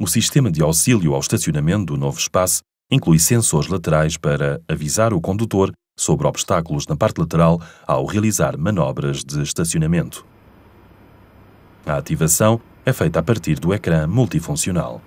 O sistema de auxílio ao estacionamento do novo espaço inclui sensores laterais para avisar o condutor sobre obstáculos na parte lateral ao realizar manobras de estacionamento. A ativação é feita a partir do ecrã multifuncional.